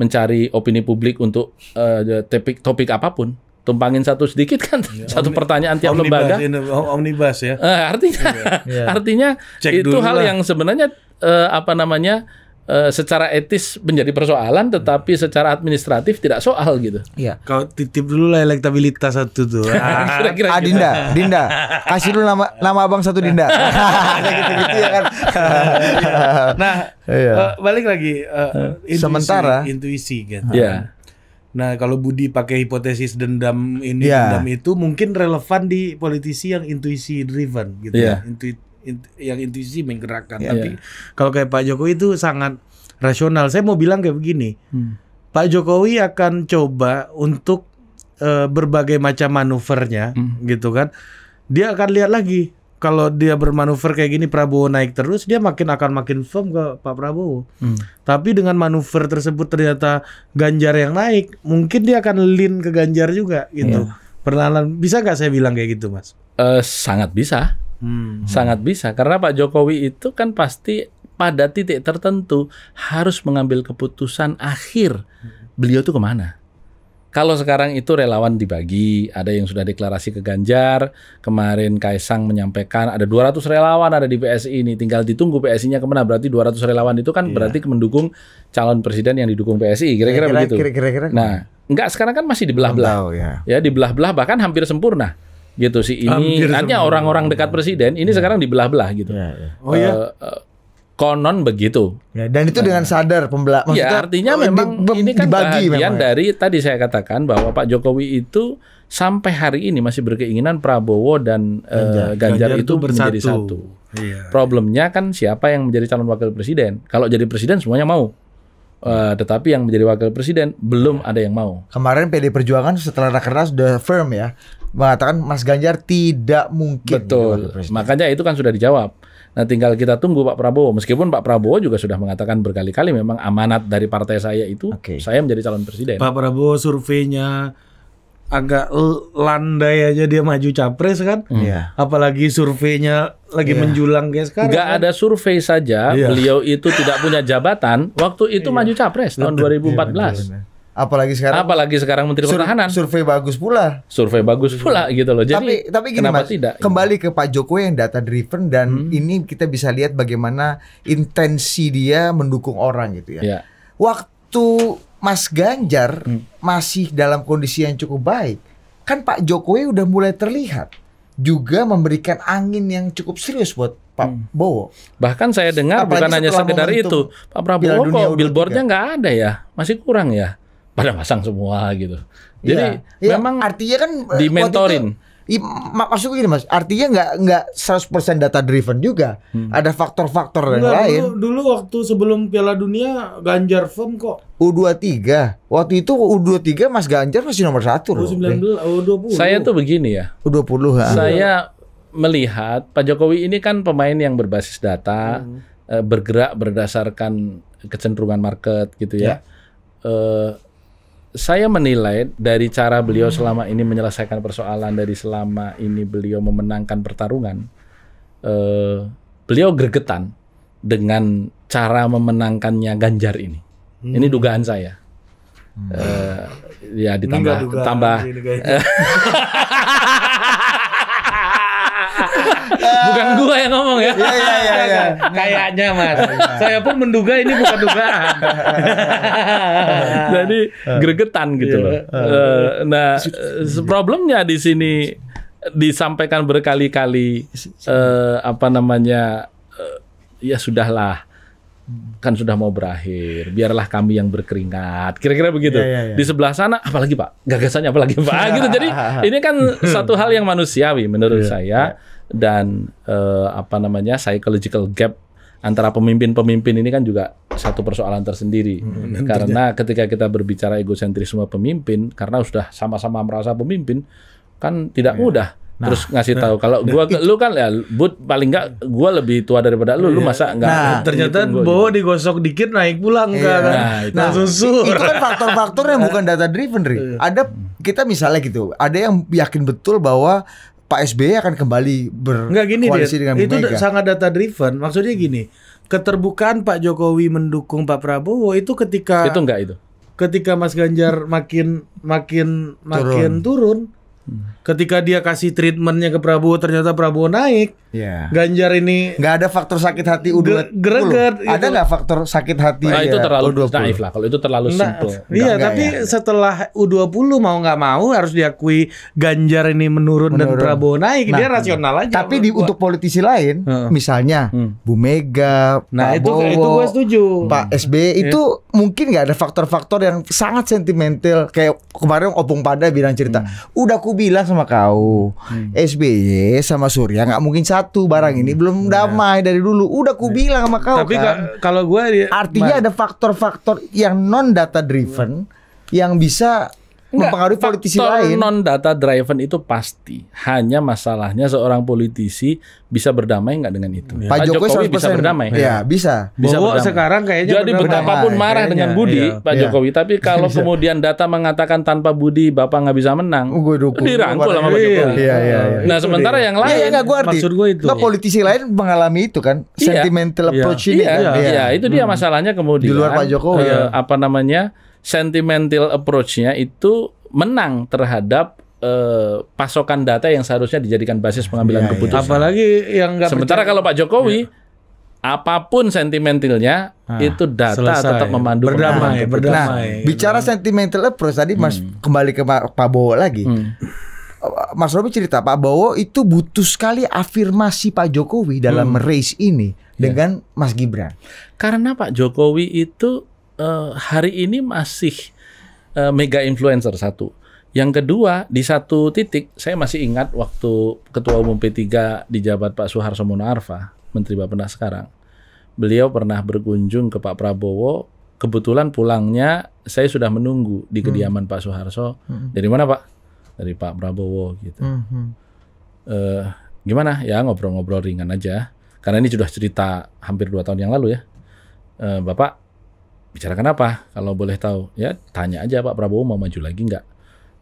mencari opini publik untuk uh, topik topik apapun tumpangin satu sedikit kan ya, satu omni, pertanyaan tiap omnibus, lembaga in, omnibus ya uh, artinya ya. artinya Cek itu hal lah. yang sebenarnya eh, apa namanya eh, secara etis menjadi persoalan tetapi secara administratif tidak soal gitu ya kau titip dulu lah elektabilitas satu tuh ah, Kira gitu. -kira ah Dinda gitu. Dinda kasih dulu nama nama abang satu Dinda gitu gitu ya kan nah uh, balik lagi uh, intuisi, sementara intuisi gitu ya Nah, kalau Budi pakai hipotesis dendam ini yeah. dendam itu mungkin relevan di politisi yang intuisi driven gitu yeah. ya. Intu, intu, yang intuisi menggerakkan. Yeah. Tapi yeah. kalau kayak Pak Jokowi itu sangat rasional. Saya mau bilang kayak begini. Hmm. Pak Jokowi akan coba untuk uh, berbagai macam manuvernya hmm. gitu kan. Dia akan lihat lagi kalau dia bermanuver kayak gini Prabowo naik terus dia makin akan makin firm ke Pak Prabowo. Hmm. Tapi dengan manuver tersebut ternyata Ganjar yang naik, mungkin dia akan lin ke Ganjar juga gitu. Yeah. Perlahan bisa nggak saya bilang kayak gitu, Mas? Uh, sangat bisa. Hmm. Sangat bisa karena Pak Jokowi itu kan pasti pada titik tertentu harus mengambil keputusan akhir hmm. beliau tuh kemana. Kalau sekarang itu relawan dibagi, ada yang sudah deklarasi ke Ganjar, kemarin Kaisang menyampaikan ada 200 relawan ada di PSI ini, tinggal ditunggu PSI-nya kemana, berarti 200 relawan itu kan yeah. berarti mendukung calon presiden yang didukung PSI, kira-kira begitu. Kira-kira. Nah, enggak sekarang kan masih dibelah-belah. Ya. ya dibelah-belah bahkan hampir sempurna gitu sih ini hanya orang-orang dekat presiden ini ya. sekarang dibelah-belah gitu. Ya, ya. Oh ya. Uh, uh, Konon begitu. Ya, dan itu dengan nah. sadar pembela. Ya, maksudnya, ya artinya oh, memang di, ini kan dibagi bagian memang. Ya. dari tadi saya katakan bahwa Pak Jokowi itu sampai hari ini masih berkeinginan Prabowo dan Ganjar, uh, eh, Ganjar, Ganjar itu bersatu. menjadi satu. Iya. Problemnya kan siapa yang menjadi calon wakil presiden? Kalau jadi presiden semuanya mau. Uh, tetapi yang menjadi wakil presiden belum ya. ada yang mau. Kemarin PD Perjuangan setelah rakernas sudah firm ya mengatakan Mas Ganjar tidak mungkin. Betul. Makanya itu kan sudah dijawab. Nah, tinggal kita tunggu Pak Prabowo. Meskipun Pak Prabowo juga sudah mengatakan berkali-kali memang amanat dari partai saya itu okay. saya menjadi calon presiden. Pak Prabowo surveinya agak landai aja dia maju capres kan, hmm. yeah. apalagi surveinya lagi yeah. menjulang guys sekarang. Gak kan? ada survei saja, yeah. beliau itu tidak punya jabatan. Waktu itu yeah. maju capres tahun 2014. Iya, yeah, empat belas. Iya, Apalagi sekarang apalagi sekarang Menteri sur Pertahanan. Survei bagus pula. Survei bagus pula gitu loh. Jadi Tapi tapi gini kenapa Mas, tidak? Kembali ke Pak Jokowi yang data driven dan hmm. ini kita bisa lihat bagaimana intensi dia mendukung orang gitu ya. ya. Waktu Mas Ganjar hmm. masih dalam kondisi yang cukup baik, kan Pak Jokowi udah mulai terlihat juga memberikan angin yang cukup serius buat Pak hmm. Bowo. Bahkan saya dengar Apalagi bukan hanya sekedar itu, Pak Prabowo kok billboardnya nggak ada ya, masih kurang ya pada pasang semua gitu. Jadi ya, memang artinya kan eh, dimentorin. Itu, Masuk gini mas, artinya nggak nggak 100% data driven juga, hmm. ada faktor-faktor yang lain. Dulu, waktu sebelum Piala Dunia Ganjar firm kok. U23, waktu itu U23 Mas Ganjar masih nomor satu loh. U19, U20. Saya tuh begini ya. u dua puluh. Saya melihat Pak Jokowi ini kan pemain yang berbasis data, hmm. Eh, bergerak berdasarkan kecenderungan market gitu ya. ya. Uh, saya menilai dari cara beliau selama ini menyelesaikan persoalan dari selama ini beliau memenangkan pertarungan eh, beliau gregetan dengan cara memenangkannya Ganjar ini hmm. ini dugaan saya hmm. eh, ya ditambah tambah ya. Iya iya iya. Ya. Kayaknya Mas. Iya, iya. Saya pun menduga ini bukan dugaan. Jadi iya. gregetan gitu loh. Eh, nah, eh, problemnya di sini disampaikan berkali-kali eh, apa namanya eh, ya sudahlah kan sudah mau berakhir biarlah kami yang berkeringat kira-kira begitu ya, ya, ya. di sebelah sana apalagi pak gagasannya apalagi pak gitu jadi ini kan satu hal yang manusiawi menurut saya dan eh, apa namanya psychological gap antara pemimpin-pemimpin ini kan juga satu persoalan tersendiri hmm, karena ketika kita berbicara egosentrisme pemimpin karena sudah sama-sama merasa pemimpin kan tidak yeah. mudah Nah, terus ngasih nah, tahu kalau nah, gua nah, lu kan ya but paling nggak gua lebih tua daripada lu lu iya. masa enggak Nah, ternyata gitu. Bowo digosok dikit naik pulang iya. kan. Nah, nah, nah Itu kan faktor-faktornya bukan data driven, Ri. Iya. Ada kita misalnya gitu, ada yang yakin betul bahwa Pak SBY akan kembali berkoalisi dengan Bu itu Mega. Itu sangat data driven. Maksudnya gini, keterbukaan Pak Jokowi mendukung Pak Prabowo itu ketika Itu enggak itu. Ketika Mas Ganjar makin makin makin turun, turun Ketika dia kasih treatmentnya ke Prabowo, ternyata Prabowo naik. Yeah. Ganjar ini nggak ada faktor sakit hati udah greget. Ada gitu. nggak faktor sakit hati? Nah, itu ya, terlalu U20. naif lah. Kalau itu terlalu nah, Iya, tapi ya. ya. setelah U20 mau nggak mau harus diakui Ganjar ini menurun, menurun. dan Prabowo naik. Nah, dia rasional aja. Tapi di, untuk politisi lain, hmm. misalnya hmm. Bu Mega, nah, Prabowo, itu itu gue setuju. Pak SBY iya. hmm. itu yeah. mungkin nggak ada faktor-faktor yang sangat sentimental kayak kemarin Opung Pada bilang cerita. Hmm. Udah aku bilang sama kau, hmm. SBY sama Surya nggak mungkin satu barang hmm. ini belum iya. damai dari dulu. Udah ku iya. bilang sama kau Tapi kan. kalau gue ya, artinya ada faktor-faktor yang non data driven yang bisa mempengaruhi politisi lain. non data driven itu pasti. Hanya masalahnya seorang politisi bisa berdamai nggak dengan itu. Ya. Pak, Jokowi, Jokowi bisa berdamai. Iya. iya, bisa. Bisa Bahwa berdamai. sekarang kayaknya Jadi berdamai. betapapun marah kayaknya. dengan iya, Budi iya. Pak iya. Jokowi, tapi kalau bisa. kemudian data mengatakan tanpa Budi Bapak nggak bisa menang. Oh, gue dukung. Dirangkul iya, sama Pak Jokowi. Iya, iya, iya. Nah, sementara yang lain Iya, iya, gue arti. Maksud gue itu. Nah, politisi lain mengalami itu kan, sentimental approach ini. Iya, kan? itu dia hmm. masalahnya kemudian. Di luar Pak Jokowi. Eh, apa namanya? sentimental approach-nya itu menang terhadap eh, pasokan data yang seharusnya dijadikan basis pengambilan ya, keputusan. Ya. Apalagi yang nggak sementara percaya. kalau Pak Jokowi ya. apapun sentimentalnya ah, itu data selesai. tetap memandu berdamai, berdamai. Nah, bicara sentimental approach tadi hmm. Mas kembali ke Pak Bowo lagi. Hmm. Mas Robi cerita Pak Bowo itu butuh sekali afirmasi Pak Jokowi dalam hmm. race ini iya. dengan yeah. Mas Gibran. Karena Pak Jokowi itu uh, hari ini masih uh, mega influencer satu. Yang kedua, di satu titik saya masih ingat waktu Ketua Umum P3 dijabat Pak Soeharto Mono Arfa, Menteri Bapenda sekarang. Beliau pernah berkunjung ke Pak Prabowo, kebetulan pulangnya saya sudah menunggu di hmm. kediaman hmm. Pak Soeharto. Hmm. Dari mana Pak? Dari Pak Prabowo gitu. Hmm. Uh, gimana? Ya ngobrol-ngobrol ringan aja. Karena ini sudah cerita hampir dua tahun yang lalu ya. Uh, Bapak Bicarakan apa kalau boleh tahu? Ya tanya aja Pak Prabowo mau maju lagi nggak?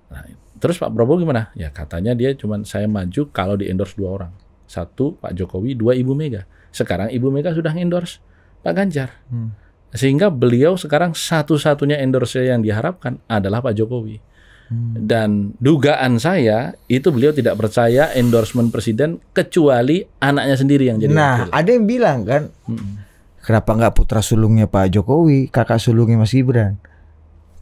Nah, terus Pak Prabowo gimana? Ya katanya dia cuma saya maju kalau di endorse dua orang. Satu Pak Jokowi, dua Ibu Mega. Sekarang Ibu Mega sudah endorse Pak Ganjar. Hmm. Sehingga beliau sekarang satu-satunya endorse yang diharapkan adalah Pak Jokowi. Hmm. Dan dugaan saya itu beliau tidak percaya endorsement presiden kecuali anaknya sendiri yang jadi Nah, wakil. ada yang bilang kan, hmm. Kenapa nggak putra sulungnya Pak Jokowi, kakak sulungnya Mas Gibran,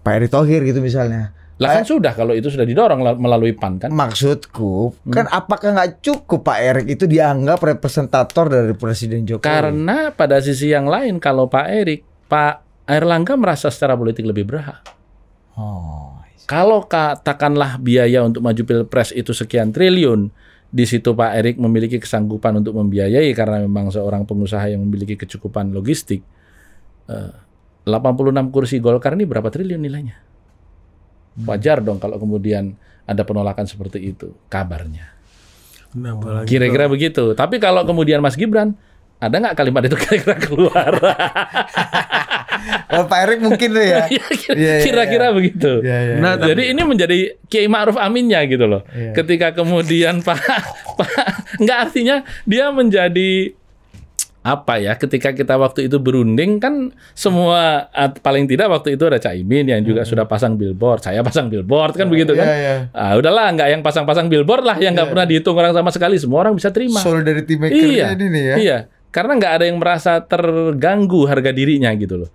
Pak Erick Thohir gitu misalnya? Lah kan sudah kalau itu sudah didorong melalui PAN kan? Maksudku hmm. kan apakah nggak cukup Pak Erick itu dianggap representator dari Presiden Jokowi? Karena pada sisi yang lain kalau Pak Erick, Pak Erlangga merasa secara politik lebih berhak. Oh. Kalau katakanlah biaya untuk maju pilpres itu sekian triliun, di situ Pak Erik memiliki kesanggupan untuk membiayai karena memang seorang pengusaha yang memiliki kecukupan logistik. 86 eh, kursi Golkar ini berapa triliun nilainya? Hmm. Wajar dong kalau kemudian ada penolakan seperti itu kabarnya. Nah, kira-kira begitu. Tapi kalau kemudian Mas Gibran, ada nggak kalimat itu kira-kira keluar? Eh, Pak Erik mungkin tuh ya. Iya, iya, iya, kira-kira begitu. Nah, jadi ini menjadi Kiai Ma'ruf Aminnya gitu loh. Ketika kemudian Pak Pak nggak artinya dia menjadi apa ya ketika kita waktu itu berunding kan semua paling tidak waktu itu ada Caimin yang juga hmm. sudah pasang billboard saya pasang billboard kan oh, begitu kan yeah. Ah, udahlah nggak yang pasang-pasang billboard lah yang nggak yeah. pernah dihitung orang sama sekali semua orang bisa terima dari maker iya, ini ya iya karena nggak ada yang merasa terganggu harga dirinya gitu loh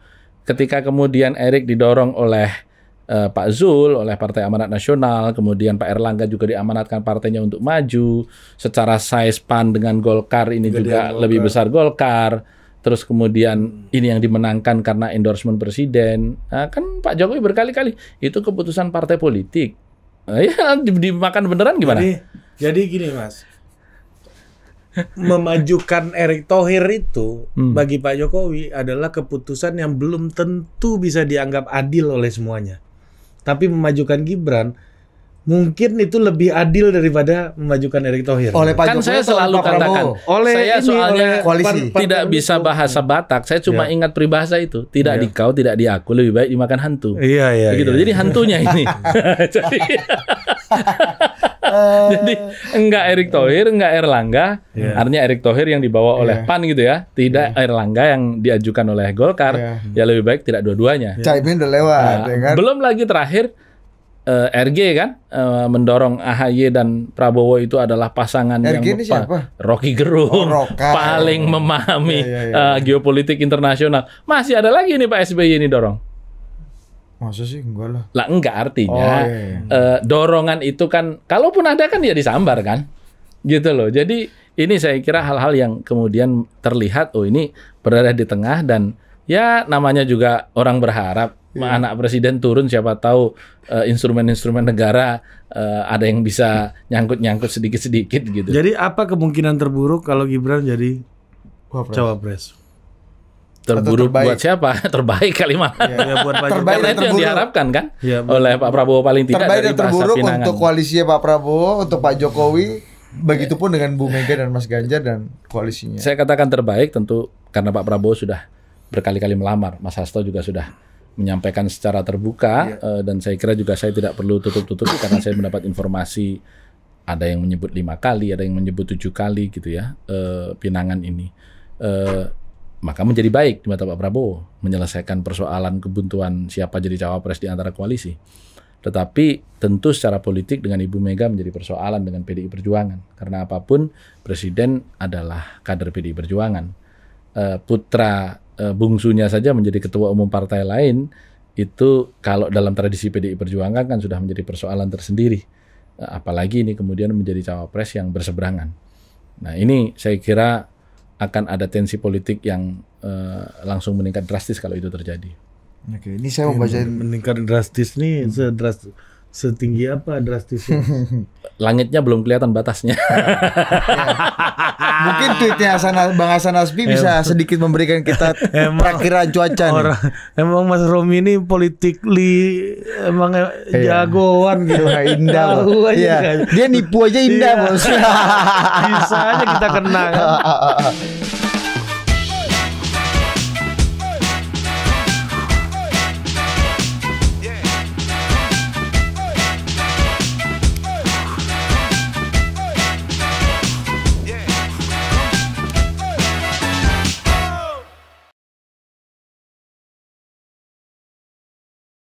ketika kemudian Erik didorong oleh uh, Pak Zul, oleh Partai Amanat Nasional, kemudian Pak Erlangga juga diamanatkan partainya untuk maju, secara size PAN dengan Golkar ini juga Golkar. lebih besar Golkar, terus kemudian ini yang dimenangkan karena endorsement presiden, nah, kan Pak Jokowi berkali-kali itu keputusan partai politik. Nah, ya dimakan beneran gimana? Jadi, jadi gini mas, memajukan Erick Thohir itu hmm. bagi Pak Jokowi adalah keputusan yang belum tentu bisa dianggap adil oleh semuanya. Tapi memajukan Gibran mungkin itu lebih adil daripada memajukan Erick Thohir. Oleh Pak kan Jokowi saya selalu Pak katakan, oleh saya ini, soalnya oleh koalisi. tidak bisa bahasa Batak, saya cuma ya. ingat peribahasa itu, tidak ya. di tidak diaku, lebih baik dimakan hantu. Iya iya. Ya, Jadi hantunya ini. Eh. Jadi enggak Erick Thohir, enggak Erlangga. Yeah. Artinya Erick Thohir yang dibawa yeah. oleh iya. PAN gitu ya. Tidak yeah. Erlangga yang diajukan oleh Golkar. Yeah. Ya lebih baik tidak dua-duanya. Yeah. Caimin udah lewat nah, dengan... Ya belum lagi terakhir uh, eh, RG kan uh, mendorong AHY dan Prabowo itu adalah pasangan RG yang ini siapa? Rocky Gerung oh, paling memahami yeah, yeah, yeah. Uh, geopolitik internasional. Masih ada lagi nih Pak SBY ini dorong. Masa sih enggak lah. Lah enggak artinya oh, iya, uh, dorongan itu kan kalaupun ada kan ya disambar kan. Gitu loh. Jadi ini saya kira hal-hal yang kemudian terlihat oh ini berada di tengah dan ya namanya juga orang berharap yeah. anak presiden turun siapa tahu instrumen eh, instrumen-instrumen negara uh, ada yang bisa nyangkut-nyangkut sedikit-sedikit gitu. Jadi apa kemungkinan terburuk kalau Gibran jadi cawapres? terburuk terbaik. buat siapa? terbaik kali Ya, ya, terbaik Karena itu yang diharapkan kan ya, oleh Pak Prabowo paling tidak terbaik dari dan terburuk Pinangan. untuk koalisi Pak Prabowo, untuk Pak Jokowi, begitupun pun dengan Bu Mega dan Mas Ganjar dan koalisinya. Saya katakan terbaik tentu karena Pak Prabowo sudah berkali-kali melamar, Mas Hasto juga sudah menyampaikan secara terbuka ya. dan saya kira juga saya tidak perlu tutup-tutupi karena saya mendapat informasi ada yang menyebut lima kali, ada yang menyebut tujuh kali gitu ya eh, pinangan ini. Eh, maka menjadi baik di mata Pak Prabowo menyelesaikan persoalan kebuntuan siapa jadi cawapres di antara koalisi. Tetapi tentu secara politik dengan Ibu Mega menjadi persoalan dengan PDI Perjuangan karena apapun presiden adalah kader PDI Perjuangan. Eh, putra eh, bungsunya saja menjadi ketua umum partai lain itu kalau dalam tradisi PDI Perjuangan kan sudah menjadi persoalan tersendiri. Eh, apalagi ini kemudian menjadi cawapres yang berseberangan. Nah ini saya kira akan ada tensi politik yang uh, langsung meningkat drastis kalau itu terjadi. Oke, ini saya mau bacain meningkat drastis nih hmm. sedrastis Setinggi apa drastisnya? Langitnya belum kelihatan batasnya. Mungkin tweetnya Hasan, Bang Hasan Asbi bisa sedikit memberikan kita perkiraan cuaca nih. emang Mas Romi ini politikly emang iya. jagoan gitu. Wah, indah loh. Iya. Kan. Dia nipu aja indah iya. bos. bisa aja kita kenal. Kan. Ah, ah, ah,